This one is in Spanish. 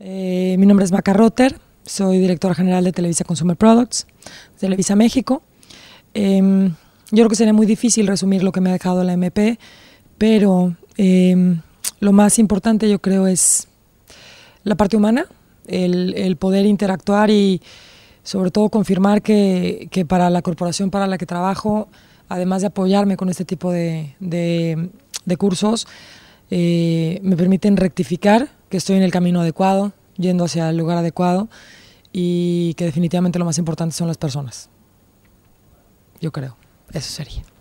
Eh, mi nombre es Maca Rotter, soy directora general de Televisa Consumer Products, Televisa México. Em, yo creo que sería muy difícil resumir lo que me ha dejado la MP, pero em, lo más importante yo creo es la parte humana, el, poder interactuar y sobre todo confirmar que, para la corporación para la que trabajo, además de apoyarme con este tipo de cursos, eh, me permiten rectificar que estoy en el camino adecuado, yendo hacia el lugar adecuado y que definitivamente lo más importante son las personas. Yo creo, eso sería.